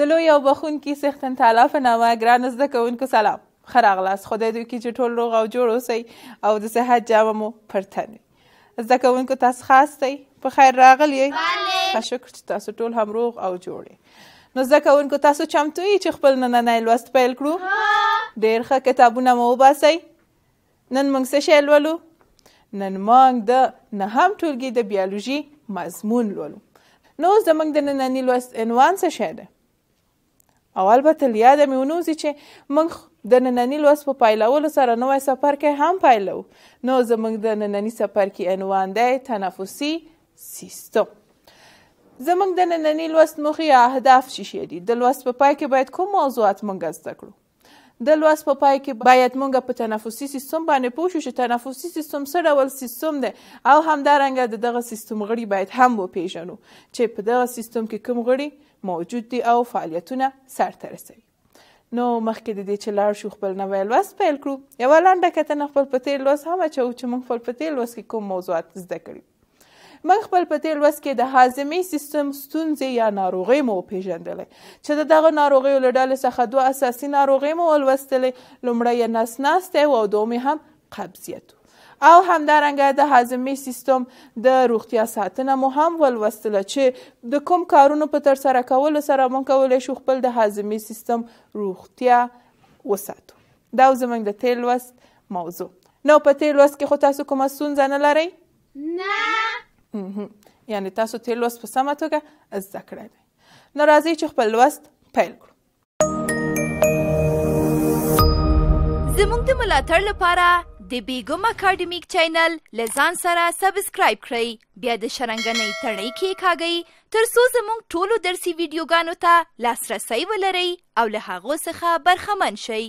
د لوی او بخونکي سیختن تعالی په نامه ګرانو زده کوونکو سلام ښه راغلاست خدای دې وکړي چې ټول روغ او جوړ اوسئ او د صحت جامه مو پر تن وي زده کوونکو تاسو ښه هستئ په خیر راغلی ښه شکر چې تاسو ټول هم روغ او جوړ نو زده کوونکو تاسو چمتو یئ چې خپل نننی لوست پیل کړو ډېر ښه کتابونه مو وباسئ نن موږ څه شی لولو نن موږ د نهم ټولګي د بیولوژي مضمون لولو نو زموږ د ننني لوست عنوان څه شی دی او البته لیاده مې ونوځي چې موږ د ننني لوست په پایلولو سره نوی څپرکی هم پایلو نو زموږ د ننني څپرکي عنوان دی تنفسي سیستم زموږ د ننني لوست موخې یا اهداف څه دي د لوست په پای کې باید کوم موضوعات موږ زده کړو د لوست په پای کې باید مونږ په تنفسي سیستم باندې پوه شو چې تنفسي سیستم څه ډول سیستم دی او همدارنګه د دغه سیستم غړي باید هم وپېژنو چې په دغه سیستم کې کوم غړي موجود دي او فعالیتونه سرته رسوي نو مخکې د دې چې لاړ شو خپل نوی لوست پیل کړو یوه لنډه کتنه خپل په تېر لوست هم اچوو چې موږ خپل په تېر لوست کې کوم موضوعات زده کړي موږ خپل په تیر لوست کې د هاضمي سیستم ستونزې یا ناروغۍ مو وپېژندلې چې د دغه ناروغیو له ډلې څخه دوه اساسي ناروغۍ مو ولوستلې لومړی یې نس ناستی و او دوم هم قبضیت او همدارنګه د هاضمي سیستم د روغتیا ساتنه مو هم ولوستله چې د کوم کارونو په ترسره کولو سره مونږ کولی شو خپل د هاضمي سیستم روغتیا وساتو دا زموږ د تیر لوست موضوع نو په تیر لوست کې خو تاسو کومه ستونزه نه لرئ نه یعنی تاسو تیر لوست په سمه توګه زده کړی دی نو راځئ چې خپل لوست پیل کړو زموږ د ملاتړ لپاره د بیګم اکاډمیک چینل لزان سره سبسکرایب کړئ بیا د شرنګنۍ تڼۍ کې کاږئ تر څو زموږ ټولو درسي ویډیوګانو ته لاسرسی ولرئ او له هغو څخه برخمن شئ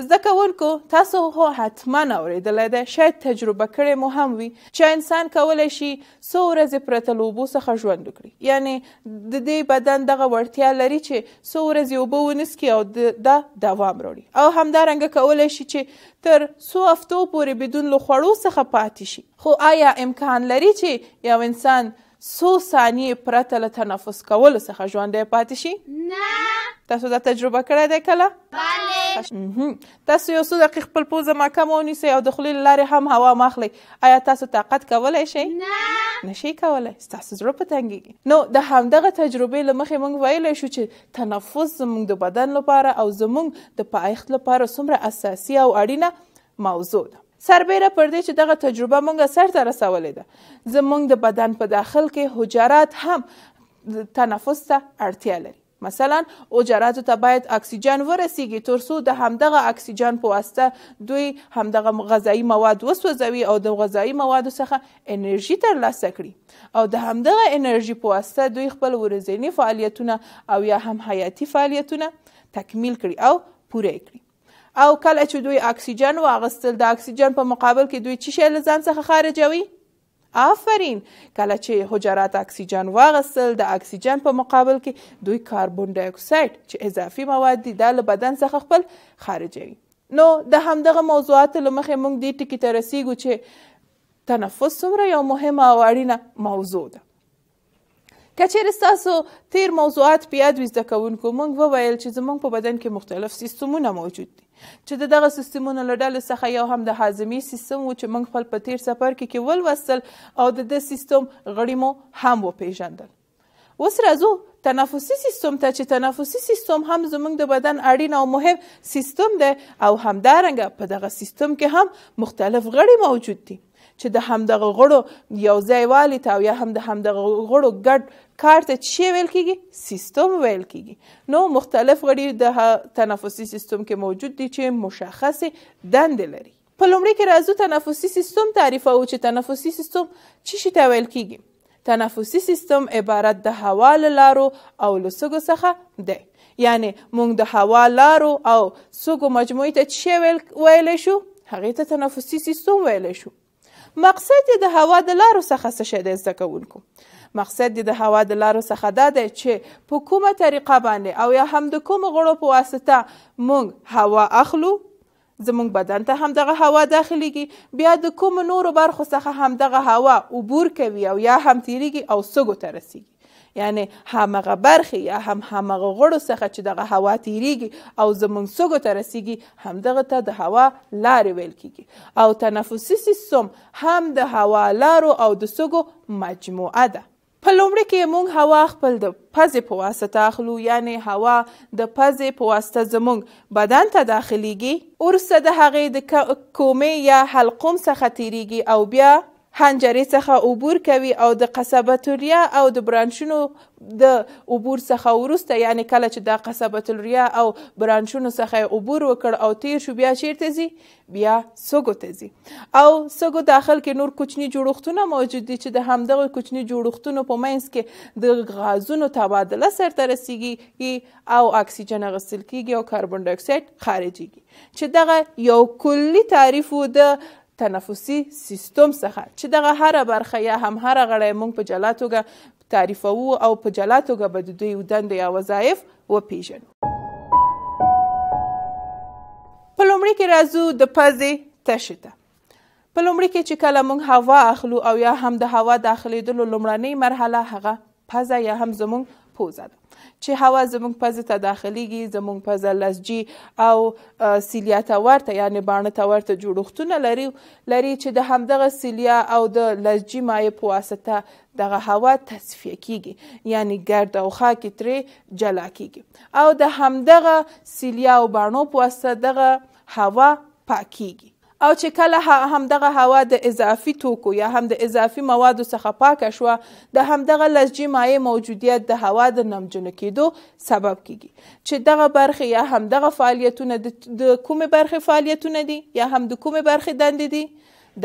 زده کوونکو تاسو هو حتما اوریدلی دی شاید تجربه کړې مو هم وي چې انسان کولی شي څو ورځې پرته له اوبو څخه ژوند وکړي یعنی د دې بدن دغه وړتیا لري چې څو ورځې اوبه ونسکي او دا دوام راوړي او همدارنګه کولی شي چې تر څو هفتو پورې بدون له خوړو څخه پاتې شي خو آیا امکان لري چې یو انسان څو ثانیې پرته له تنفس کولو څخه ژوندی پاتې شي نه تاسو دا تجربه کړی دی کله تاسو یو څو دقیق خپل پوزه مکم ونیسئ او د خولې له لارې هم هوا ماخلئ آیا تاسو طاقت کولی شئ نه نشئ کولی ستاسو زړه په تنګېږي نو د همدغه تجربې له مخې موږ ویلی شو چې تنفس زموږ د بدن لپاره او زموږ د پایښت لپاره څومره اساسي او اړینه موضوع ده سربیره پر دې چې دغه تجربه مونږه سرته رسولې ده زمونږ د بدن په داخل کې حجرات هم تنفس ته اړتیا لري مثلا اجراتو ته باید اکسیجن ورسیږي ترڅو د همدغه اکسیجن په واسطه دوی همدغه غذایی مواد وسوځوي او د غذایی موادو څخه انرژي ترلاسه کړي او د همدغه انرژي په واسطه دوی خپل ورځنی فعالیتونه او یا هم حیاتي فعالیتونه تکمیل کړي او پوره کړي او کله چې دوی اکسیجن واغستل د اکسیجن په مقابل کې دوی چی شی له ځان څخه خارجوي آفرین کله چې حجرات اکسیجن واغسل د اکسیجن په مقابل کې دوی کاربون ډای اکساید چې اضافي مواد دي د بدن څخه خپل خارجوي نو د همدغه موضوعات لمخې موږ دې ټکی ته رسیدو چې تنفس څومره یو مهمه او اړینه موضوع ده که چیرې ستاسو تیر موضوعات په یاد وي زده کوونکو موږ وویل چې زموږ په بدن کې مختلف سیستمونه موجود دي چې د دغه سیستمونو له ډلې څخه یو هم د حازمي سیستم و چې موږ خپل په تیر سفر کې کې ولوستل او د دې سیستم غړي مو هم وپیژندل اوس راځو تنفسي سیستم ته چې تنفسي سیستم هم زموږ د بدن اړین او مهم سیستم دی او همدارنګه په دغه سیستم کې هم مختلف غړي موجود دي چې د همدغه غړو یو ځای والی ته او یا هم د همدغه غړو ګډ کار ته چې ویل کیږي سیستم ویل کیږي نو مختلف غړي د تنفسي سیستم کې موجود دي چې مشخصې دندې لري په لومړي کې راځو تنفسي سیستم تعریفوو چې تنفسي سیستم چی شي ته ویل کیږي تنفسي سیستم عبارت د هوا له لارو او له سږو څخه دی یعنی موږ د هوا لارو او سږو مجموعې ته څه ویل ویلی شو هغې ته تنفسي سیستم ویلی شو مقصد یې د هوا د لارو څخه څه شی دی زده کوونکو مقصد د هوا د لارو څخه دا دی چې په کومه طریقه باندې او یا هم د کوم غړو په واسطه موږ هوا اخلو زموږ بدن ته همدغه هوا داخلیږي بیا د کوم نورو برخو څخه همدغه هوا عبور کوي او یا هم تیریږي او سږو ته رسیږي یعنی همغه برخې یا هم همغه غړو څخه چې دغه هوا تیریږي او زمونږ سږو ته رسیږي همدغه ته د هوا لارې ویل کیږي او تنفسي سیستم هم د هوا لارو او د سږو مجموعه ده په لومړي کې موږ هوا خپل د پزې په واسطه اخلو یعنی هوا د پزې په واسطه زموږ بدن ته داخليږي ورسته د هغې د کومې یا حلقوم څخه تیریږي او بیا حنجرې څخه عبور کوي او د قصبة الریا او د برانشونو د عبور څخه وروسته یعنی کله چې دا قصبة الریا او برانشونو څخه عبور وکړ او تیر شو بیا چیرته ځي بیا سږو ته ځي او سږو داخل کې نور کوچني جوړښتونه موجود دي چې د همدغه کوچني جوړښتونو په منځ کې د غازونو تبادله سرته رسیږي او اکسیجن اخیستل کیږي او کاربن ډای اکساید خارجيږي چې دغه یو کلی تعریف و د تنفسي سیستم څخه چې دغه هر برخه یا هم هر غړی مونږ په جلا توګه تعریفوو او په جلا توګه به د دوی دندې یا وظایف وپیژنو په لومړي کې راځو د پزې تشې ته په لومړي کې چې کله موږ هوا اخلو او یا هم د هوا داخلېدلو لومړنۍ مرحله هغه پزه یا هم زموږ پوزه ده چې هوا زموږ پزې ته داخليږي زموږ پزه لسجي او سیلیا ته ورته یعنی باڼه ته ورته جوړښتونه لري لري چې د همدغه سیلیا او د لسجي مایع په واسطه دغه هوا تصفیه کیږي یعنی ګرد او خاک ترې جلا کیږي او د همدغه سیلیا او باڼو په واسطه دغه هوا پاکیږي او چې کله همدغه هوا د اضافي توکو یا هم د اضافي موادو څخه پاکه شوه د همدغه لزجي مایع موجودیت د هوا د نمجنه کېدو سبب کیږي چې دغه برخې یا همدغه فعالیتونه د کومې برخې فعالیتونه دي یا هم د کومې برخې دندې دي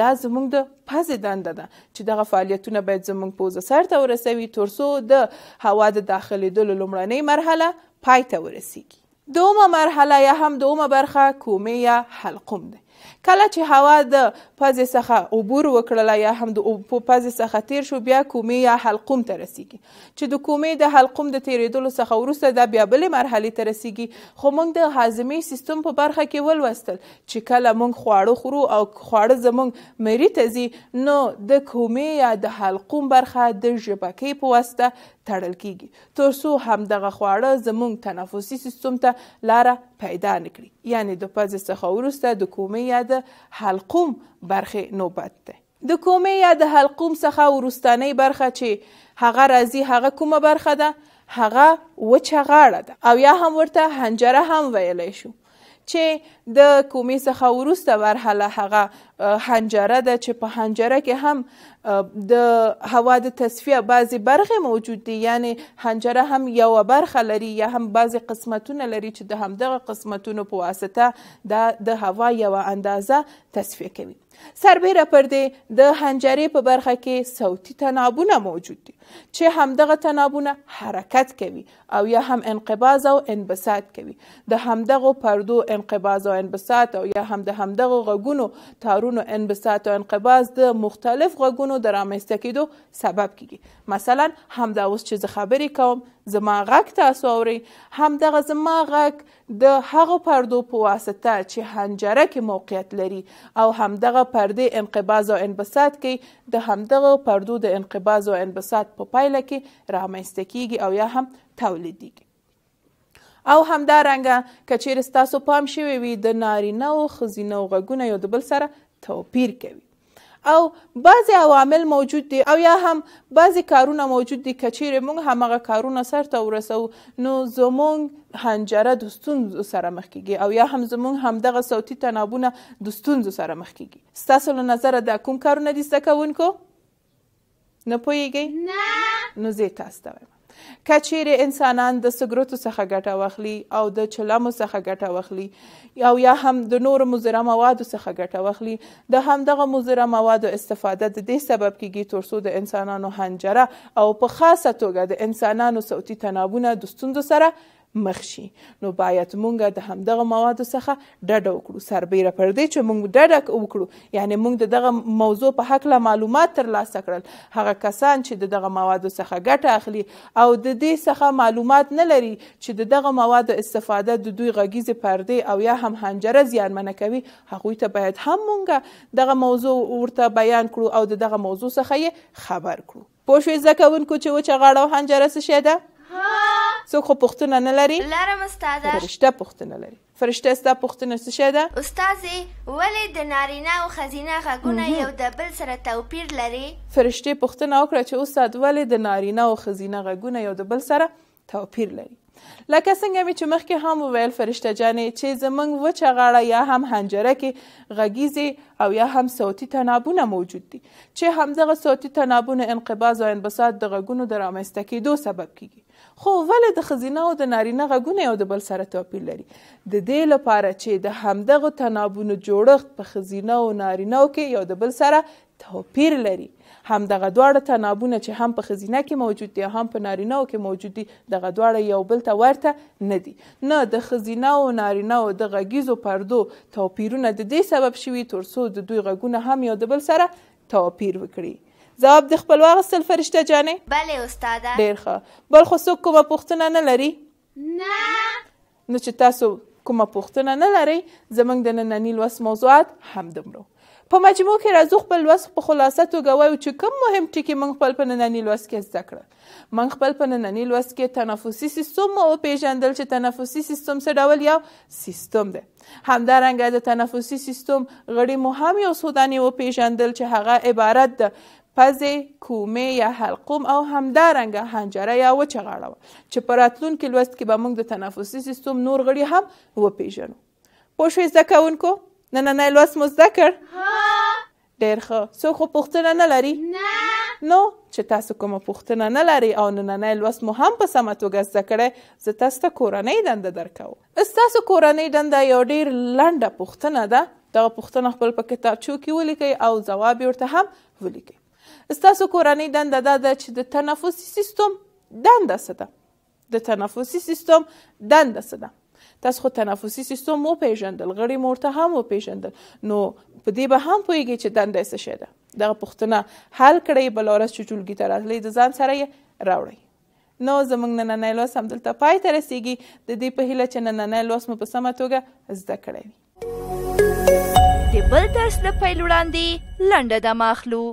دا زموږ د پزې دنده ده چې دغه فعالیتونه باید زموږ پوزه سرته ورسوي ترڅو د هوا د داخلېدلو لومړنۍ مرحله پای ته ورسیږي دومه مرحله یا هم دومه برخه کومې یا حلقوم دی کله چې هوا د پزې څخه عبور وکړله یا هم د پزې څخه تیر شو بیا کومې یا حلقوم ته رسیږي چې د کومې د حلقوم د تیرېدلو څخه وروسته دا بیا بلې مرحلې ته رسیږي خو موږ د هاضمې سیستم په برخه کې ولوستل چې کله موږ خواړه خورو او خواړه زموږ مری ته ځي نو د کومې یا د حلقوم برخه د ژبکې په واسطه تړل کیږي تر څو همدغه خواړه زموږ تنفسي سیستم ته لاره پیدا نکړي یعنی د پز څخه وروسته د کومې یا د حلقوم برخې نوبت ده د کومې یا د حلقوم څخه وروستنۍ برخه چې هغه راځي هغه کومه برخه ده هغه وچه غاړه ده او یا هم ورته هنجره هم ویلی شو چې د کومې څخه وروسته مرحله هغه حنجره ده چې په حنجره کې هم د هوا د تصفیه بعضې برخې موجود دي یعنی حنجره هم یوه برخه لري یا هم بعضې قسمتونه لري چې د همدغه قسمتونو په واسطه دا د هوا یوه اندازه تصفیه کوي سربیره پر دی د حنجرې په برخه کې صوتي تنابونه موجود دي چې همدغه تنابونه حرکت کوي او یا هم انقباز او انبساط کوي د همدغو پردو انقباز او او انبساط او یا هم د همدغه غږونو تارونو انبساط او انقباض د مختلف غږونو د رامنځته کېدو سبب کیږي مثلا همدا اوس چې زه خبرې کوم زما غږ تاسو اورئ همدغه زما غږ د هغه پردو په واسطه چې حنجره کې موقعیت لري او همدغه پردې انقباض او انبساط کوي د همدغه پردو د انقباض او انبساط په پا پایله کې رامنځته کیږي او یا هم تولیدیږي او همدارنګه که چیرې ستاسو پام شوی وي د نارینه او ښځینه غږونه یو د بل سره توپیر کوي او بعضی عوامل موجود دي او یا هم بعضی کارونه موجود دي که چیرې موږ همغه کارونه سرته ورسو نو زموږ حنجره د ستونزو سره مخ کیږي او یا هم زموږ همدغه صوتي تنابونه د ستونزو سره مخ کیږي ستاسو له نظره دا کوم کارونه دي زده کوونکو نه پوهیږئ نه نو زه تاسو ته وایم کچیر انسانان د سګرټو څخه ګټه واخلي او د چلمو څخه ګټه واخلي او یا هم د نورو مزره موادو څخه ګټه واخلي د همدغه مزره موادو استفاده د دې سبب کیږي ترڅو د انسانانو هنجره او په خاصه توګه د انسانانو صوتي تنابونه د ستوندو سره مخ شي نو باید مونږ د همدغه موادو څخه ډډه وکړو سربیره پر دې چې مونږ ډډه وکړو یعنی مونږ د دغه موضوع په هکله معلومات ترلاسه کړل هغه کسان چې دغه موادو څخه ګټه اخلي او د دې څخه معلومات نه لري چې دغه موادو استفاده د دوی غږیز پردې او یا هم هنجره زیانمنه کوي هغوی ته باید هم مونږ دغه موضوع ورته بیان کړو او دغه موضوع څخه یې خبر کړو پوه شوئ زده کوونکو چې وچه غاړه او هنجره څه شی ده څوک پوښتنه نه لري لرم استاده فرشته پوښتنه لري فرشته ستا پوښتنه څه شي ده استاذي ولې د نارینه او ښځینه غږونه یو د بل سره توپیر لري فرشته پوښتنه وکړه چې استاد ولې د نارینه او ښځینه غږونه یو د بل سره توپیر لري لکه څنګه مې چې مخکې هم وویل فرشته جانې چې زموږ وچه غاړه یا هم حنجره کې غږیزې او یا هم صوتي تنابونه موجود دي چې همدغه صوتي تنابونه انقباض او انبساط د غږونو د رامنځته کېدو سبب کیږي خو ولې د ښځینه او د نارینه غږونه یو د بل سره توپیر لري د دې لپاره چې د همدغه تنابونو جوړښت په ښځینه او نارینه کې یو د بل سره توپیر لري هم دغه دواړه تنابونه چې هم په خزینه کې موجود دي هم په نارینه کې موجود دي دغه دواړه یو بل ته ورته نه دي نه د خزینه او نارینه او د غږیزو پردو توپیرونه د دې سبب شوي تر څو د دوی غږونه هم یو د بل سره توپیر وکړي ځواب د خپل واغستل فرشته جانې بله استاده ډیر ښه بل خو څوک کومه پوښتنه نه لري نه نو چې تاسو کومه پوښتنه نه لرئ زموږ د ننني لوست موضوعات همدمرو په مجموع کې راځو خپل لوست په خلاصه توګه وایو چې کوم مهم ټکي موږ خپل په ننني لوست کې زده کړل موږ خپل په ننني لوست کې تنفسي سیستم مو وپېژندل چې تنفسي سیستم څه ډول یو سیستم دی همدارنګه د تنفسي سیستم غړي مو هم یو څو دانې وپېژندل چې هغه عبارت ده پزې کومې یا حلقوم او همدارنګه حنجره یا وچه غاړه وه چې په راتلونکي لوست کې به موږ د تنفسي سیستم نور غړي هم وپېژنو پوه شوې زده کوونکو نننی لوست مو زده کړ ډیر ښه څوک خو پوښتنه نه لري نو چې تاسو کومه پوښتنه نه لري او نننی لوست مو هم په سمه توګه زده کړی زه تاسو ته کورنۍ دنده درکوم ستاسو کورنۍ دنده یو ډیر لنډه پوښتنه ده دغه پوښتنه خپل په کتابچو کې ولیکئ او ځواب یې ورته هم ولیکئ ستاسو کورنۍ دنده دا ده چې د تنفسي سیستم دنده څه ده د تنفسي سیستم دنده څه ده تاسو خو تنفسي سیستم مو پیژندل غړي مو ورته هم وپیژندل نو په دې به هم پوهیږي چې دنده څه شی ده دغه پوښتنه حل کړئ بلورس چې چولګي ته راتلئ د ځان سره یې راوړئ نو زموږ نننی لوست همدلته پای ته رسیږي د دې په هیله چې نننی لوست مو په سمه توګه زده کړی وي د بل درس د پیل وړاندې لنډه دمه اخلو